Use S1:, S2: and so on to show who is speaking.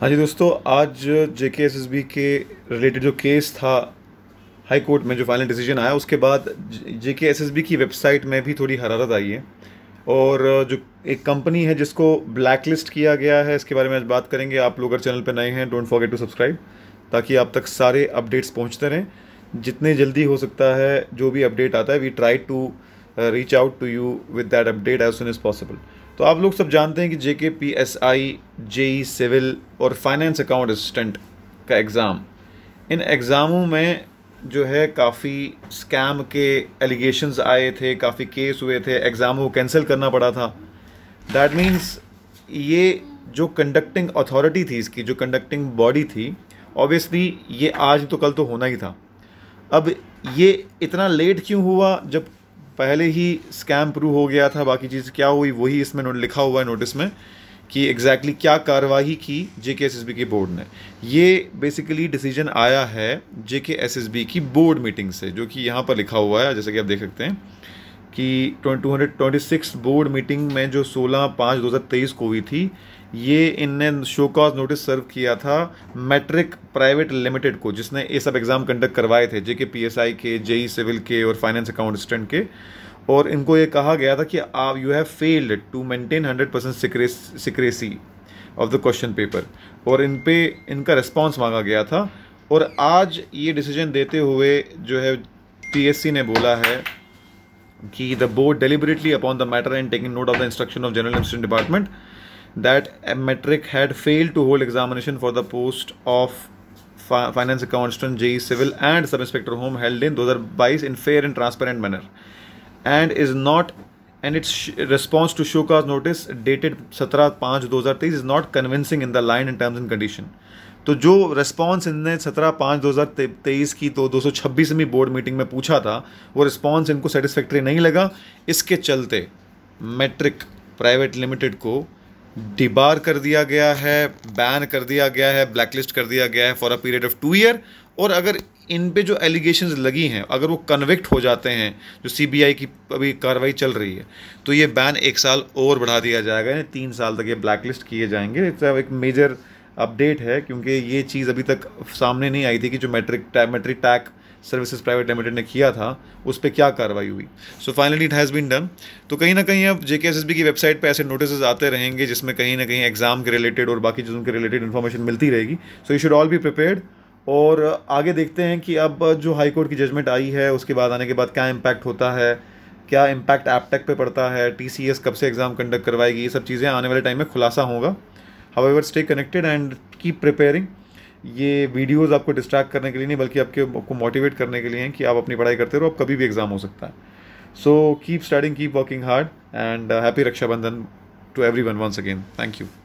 S1: हाँ जी दोस्तों आज J K S S B के रिलेटेड जो केस था हाई कोर्ट में जो फाइनल डिसीजन आया उसके बाद J K S S B की वेबसाइट में भी थोड़ी हरारत आई है और जो एक कंपनी है जिसको ब्लैक लिस्ट किया गया है इसके बारे में आज बात करेंगे आप लोग अगर चैनल पर नए हैं डोंट फॉरगेट टू सब्सक्राइब ताकि आप तक सारे अपडेट्स पहुँचते रहें जितने जल्दी हो सकता है जो भी अपडेट आता है we try to reach out to you with that update as soon as possible तो आप लोग सब जानते हैं कि J K P S I JE civil और फाइनेंस अकाउंट असिस्टेंट का एग्ज़ाम इन एग्ज़ामों में जो है काफ़ी स्कैम के एलिगेशंस आए थे काफ़ी केस हुए थे एग्ज़ाम को कैंसिल करना पड़ा था दैट मीन्स ये जो कंडक्टिंग अथॉरिटी थी इसकी जो कंडक्टिंग बॉडी थी ऑब्वियसली ये आज तो कल तो होना ही था अब ये इतना लेट क्यों हुआ जब पहले ही स्कैम प्रूव हो गया था बाकी चीज़ क्या हुई वही इसमें लिखा हुआ है नोटिस में कि एग्जैक्टली exactly क्या कार्रवाई की J K S S B की बोर्ड ने ये बेसिकली डिसीजन आया है J K S S B की बोर्ड मीटिंग से जो कि यहाँ पर लिखा हुआ है जैसे कि आप देख सकते हैं कि टू बोर्ड मीटिंग में जो 16 पाँच 2023 को हुई थी ये इनने शो कॉज नोटिस सर्व किया था मैट्रिक प्राइवेट लिमिटेड को जिसने ये सब एग्ज़ाम कंडक्ट करवाए थे JK PSI P S I के जेई सिविल के और फाइनेंस अकाउंट असिस्टेंट के और इनको ये कहा गया था कि आप you have failed to maintain hundred percent secrecy of the question paper और इन पे इनका रिस्पॉन्स मांगा गया था और आज ये डिसीजन देते हुए जो है पी ने बोला है the board deliberately upon the matter and taking note of the instruction of General administration Department that a metric had failed to hold examination for the post of fi finance accountant J civil and sub inspector home held in 2022 in fair and transparent manner and is not and its response to show cause notice dated 17 5 2023 is not convincing in the line in terms and condition तो जो response इनने सत्रह पाँच दो हज़ार तेईस की तो दो सौ 226वीं बोर्ड मीटिंग में पूछा था वो रिस्पॉन्स इनको सेटिस्फैक्ट्री नहीं लगा इसके चलते मेट्रिक प्राइवेट लिमिटेड को डिबार कर दिया गया है बैन कर दिया गया है ब्लैकलिस्ट कर दिया गया है for a period of two year और अगर इन पे जो एलिगेशन लगी हैं अगर वो कन्विक्ट हो जाते हैं जो आई की अभी कार्रवाई चल रही है तो ये बैन एक साल और बढ़ा दिया जाएगा यानी तीन साल तक ये ब्लैकलिस्ट किए जाएंगे इट्स एक मेजर अपडेट है क्योंकि ये चीज़ अभी तक सामने नहीं आई थी कि जो Metric tech, Metric tech services private limited ने किया था उस पर क्या कार्रवाई हुई so finally it has been done तो कहीं ना कहीं अब जे की वेबसाइट पर ऐसे नोटिस आते रहेंगे जिसमें कहीं ना कहीं एग्जाम के रिलेटेड और बाकी चीज़ों के रिलेटेड इन्फॉर्मेशन मिलती रहेगी so you should all be prepare और आगे देखते हैं कि अब जो हाई कोर्ट की जजमेंट आई है उसके बाद आने के बाद क्या इम्पैक्ट होता है क्या इम्पैक्ट एपटेक पे पड़ता है टीसीएस कब से एग्ज़ाम कंडक्ट करवाएगी ये सब चीज़ें आने वाले टाइम में खुलासा होगा ever stay connected and keep preparing ये वीडियोस आपको डिस्ट्रैक्ट करने के लिए नहीं बल्कि आपके आपको मोटिवेट करने के लिए हैं कि आप अपनी पढ़ाई करते रहो आप कभी भी एग्ज़ाम हो सकता है so keep studying keep working hard and happy Rakshabandhan to everyone once again thank you